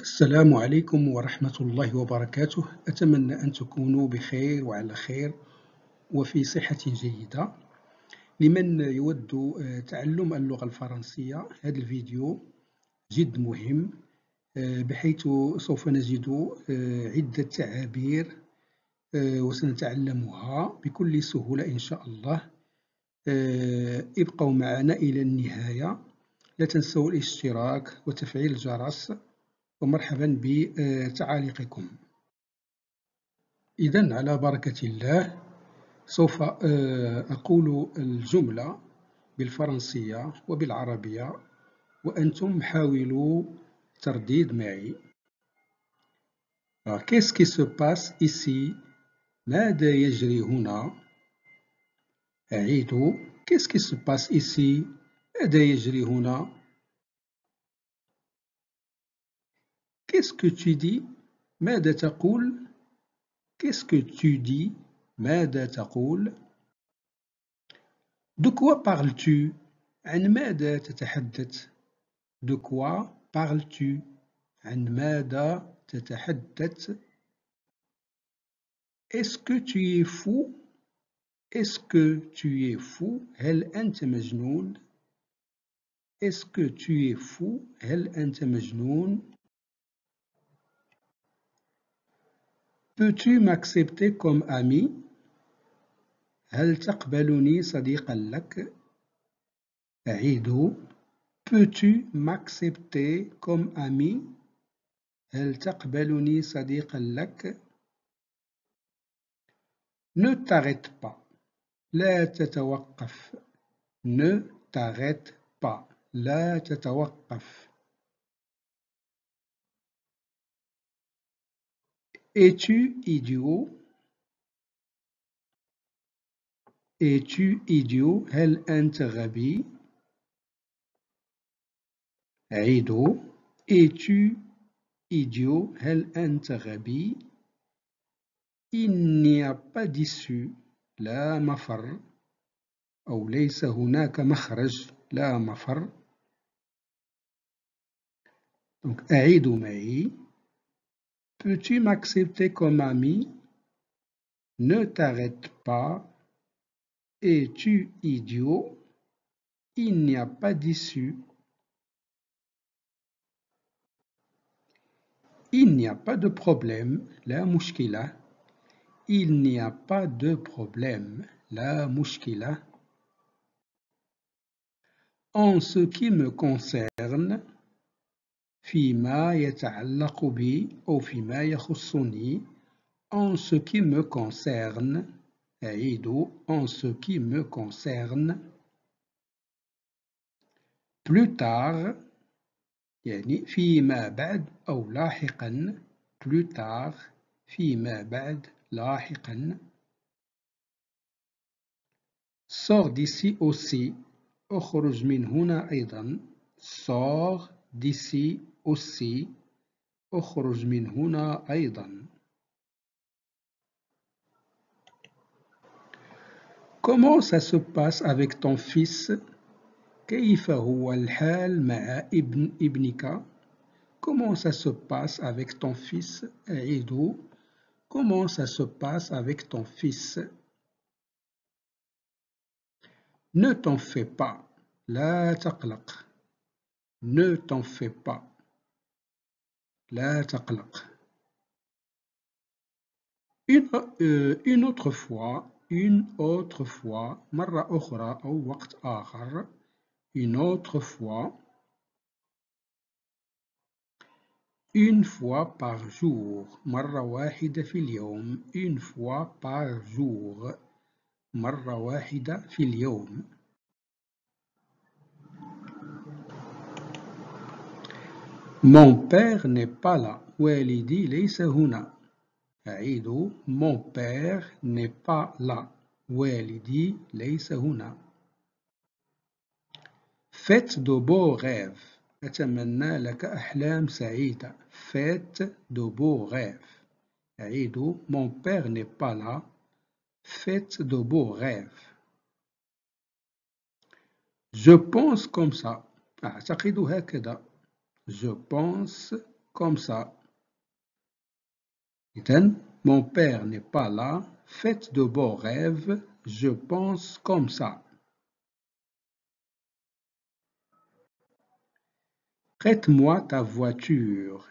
السلام عليكم ورحمة الله وبركاته أتمنى أن تكونوا بخير وعلى خير وفي صحة جيدة لمن يود آه، تعلم اللغة الفرنسية هذا الفيديو جد مهم آه، بحيث سوف نجد آه، عدة تعابير وسنتعلمها بكل سهولة إن شاء الله ابقوا معنا إلى النهاية لا تنسوا الاشتراك وتفعيل الجرس ومرحبا بتعاليقكم إذا على بركة الله سوف آه، أقول الجملة بالفرنسية وبالعربية وأنتم حاولوا ترديد معي آه، Qu'est-ce qui se passe ici ماذا يجري هنا أعيد Qu'est-ce qui se passe ici ماذا يجري هنا Qu'est-ce que tu dis ماذا taqoul? Qu'est-ce que tu dis ماذا taqoul? De quoi parles-tu عن ماذا تتحدث De quoi parles-tu عن ماذا تتحدث Est-ce que tu es fou Est-ce que tu es fou هل أنت مجنون Est-ce que tu es fou هل أنت مجنون Peux-tu m'accepter comme ami هل تقبلني صديقا لك أعيده Peux-tu m'accepter comme ami هل تقبلني صديقا لك Ne t'arrête pas لا تتوقف Ne t'arrête pas لا تتوقف Es-tu idiot? Es-tu idiot? هل أنت غبي؟ عيدو Es-tu idiot? هل أنت غبي؟ Il n'y a pas d'issue لا مفر أو ليس هناك مخرج لا مفر Donc, أعيد معي Peux-tu m'accepter comme ami Ne t'arrête pas. Es-tu idiot Il n'y a pas d'issue. Il n'y a pas de problème, la mushkila. Il n'y a pas de problème, la mushkila. En ce qui me concerne, فيما يتعلق بي أو فيما يخصني en ce qui me concerne أعيد en ce qui me concerne plus tard يعني فيما بعد أو لاحقا plus tard فيما بعد لاحقا sors d'ici aussi اخرج من هنا أيضا sors d'ici Aussi, Comment ça se passe avec ton fils ibn Comment ça se passe avec ton fils Comment ça se passe avec ton fils Ne t'en fais pas. La taqlaq. Ne t'en fais pas. لا تقلق une autre fois une autre fois مرة أخرى أو وقت آخر une autre fois une fois par jour مرة واحدة في اليوم une fois par jour مرة واحدة في اليوم Mon père n'est pas là. Walidi laysa Huna. Aïdo, mon père n'est pas là. Walidi laysa Huna. Faites de beaux rêves. أتمنى لك أحلام Faites de beaux rêves. Aïdo, mon père n'est pas là. Faites de beaux rêves. Je pense comme ça. أعتقد ah, هكذا. Je pense comme ça. Mon père n'est pas là. Faites de beaux rêves. Je pense comme ça. Prête-moi ta voiture.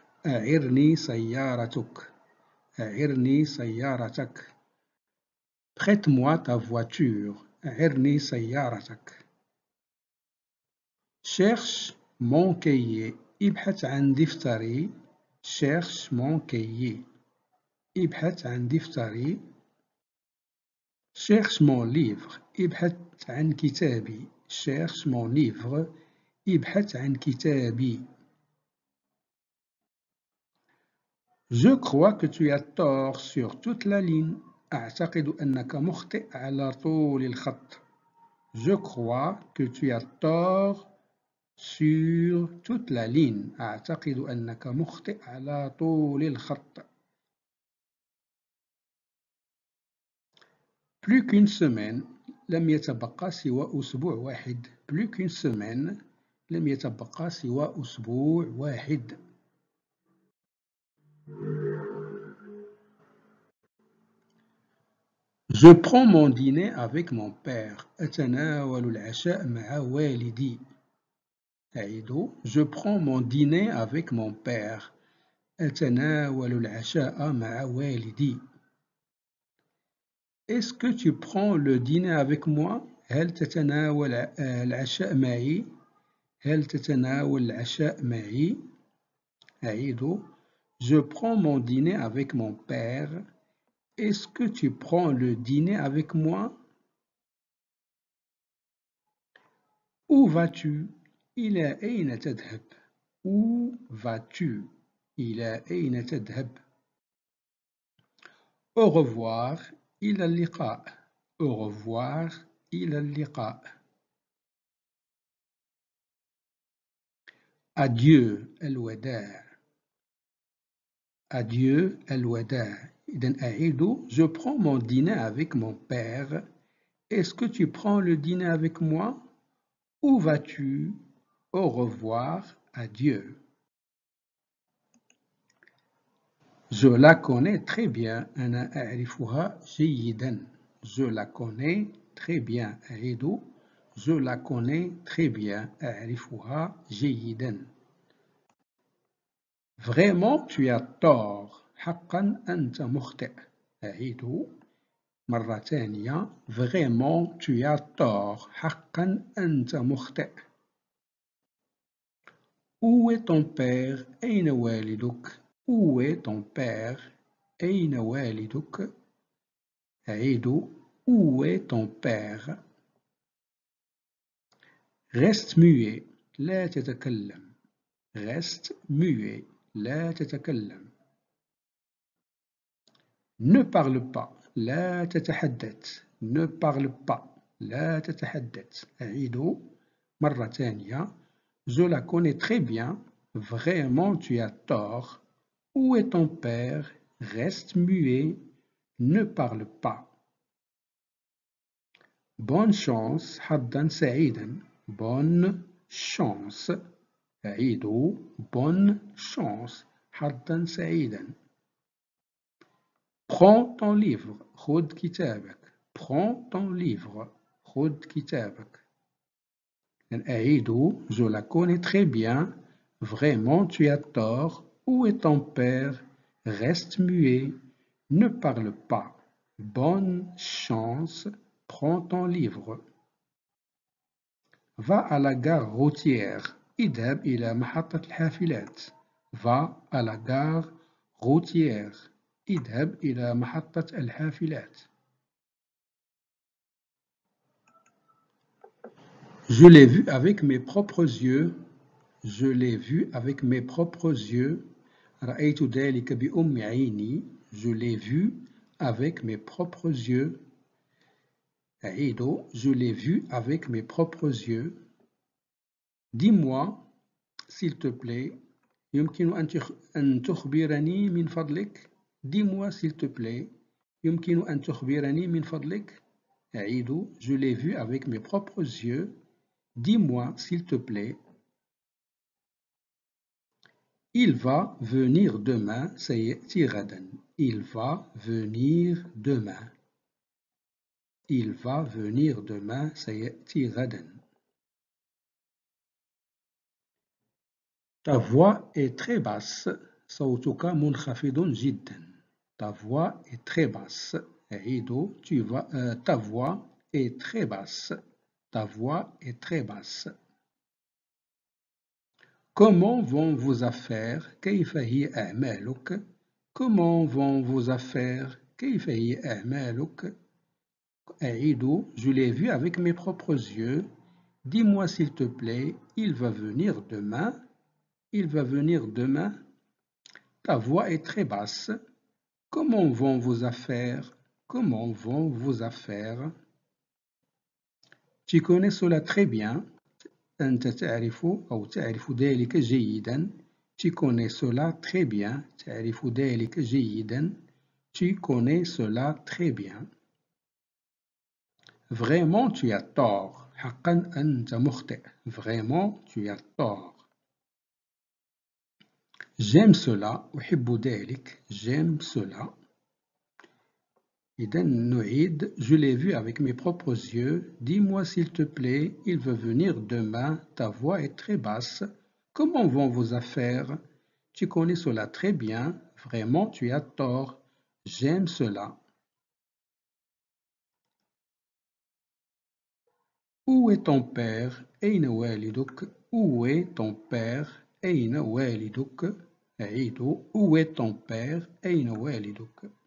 Prête-moi ta voiture. Cherche mon cahier. ابحث عن دفتري شيرش مون كيي ابحث عن دفتري شيرش مون ليفر ابحث عن كتابي شيرش مون ليفر ابحث عن كتابي Je crois que tu as tort sur toute la ligne. أعتقد أنك مخطئ على طول الخط. Je crois que tu as tort sur toute la ligne أعتقد أنك مخطئ على طول الخط plus qu'une semaine لم يتبقى سوى أسبوع واحد plus qu'une semaine لم يتبقى سوى أسبوع واحد Je prends mon dîner avec mon père. أتناول العشاء مع والدي. Je prends mon dîner avec mon père. Est-ce que tu prends le dîner avec moi Je prends mon dîner avec mon père. Est-ce que tu prends le dîner avec moi Où vas-tu إلى أين تذهب؟ Où vas-tu? il est تذهب؟ Au revoir, Il lira. Au revoir, Il lira. Adieu, الوداع. Adieu, الوداع. إذن أعيد, je prends mon dîner avec mon père. Est-ce que tu prends le dîner avec moi? Où vas-tu? Au revoir à Dieu. Je la connais très bien à Elifuha J. Je la connais très bien à Je la connais très bien à Elifuha Vraiment, tu as tort. Hakan en t'amourte. Hidou. Marathenia. Vraiment, tu as tort. Hakan en t'amourte. Où est ton père Einawelidouk. Où est ton père Einawelidouk. Aïdo, où est ton père Reste muet, la tetakallam. Reste muet, la tetakallam. Ne parle pas, la tetahaddet. Ne parle pas, la tetahaddet. Aïdo, marra je la connais très bien. Vraiment, tu as tort. Où est ton père Reste muet. Ne parle pas. Bonne chance. Haddan Saïden. Bonne chance. Edo Bonne chance. Haddan Saïden. Prends ton livre. خذ Kitabek. Prends ton livre. خذ Kitabek. Aïdou, je la connais très bien. Vraiment, tu as tort. Où est ton père Reste muet. Ne parle pas. Bonne chance. Prends ton livre. Va à la gare routière. إذهب إلى محطة الحافلات. Va à la gare routière. الحافلات. Je l'ai vu avec mes propres yeux. Je l'ai vu avec mes propres yeux. Je l'ai vu avec mes propres yeux. Je l'ai vu avec mes propres yeux. Dis-moi, s'il te plaît, Dis-moi, s'il te plaît, je l'ai vu avec mes propres yeux. Dis-moi, s'il te plaît. Il va venir demain, tiradin. Il va venir demain. Il va venir demain, Tiraden. Ta voix est très basse. Sautuka munkhafidun Ta voix est très basse. Rido, tu euh, ta voix est très basse. Ta voix est très basse. Comment vont vos affaires Comment vont vos affaires je l'ai vu avec mes propres yeux. Dis-moi s'il te plaît, il va venir demain. Il va venir demain. Ta voix est très basse. Comment vont vos affaires Comment vont vos affaires tu connais cela très bien. Tu connais cela très bien. Tu connais cela très bien. Vraiment, tu as tort. Vraiment, tu as tort. J'aime cela. J'aime cela. Iden Noïd, je l'ai vu avec mes propres yeux, dis-moi s'il te plaît, il veut venir demain, ta voix est très basse, comment vont vos affaires Tu connais cela très bien, vraiment tu as tort, j'aime cela. Où est ton père Où est ton père où est ton père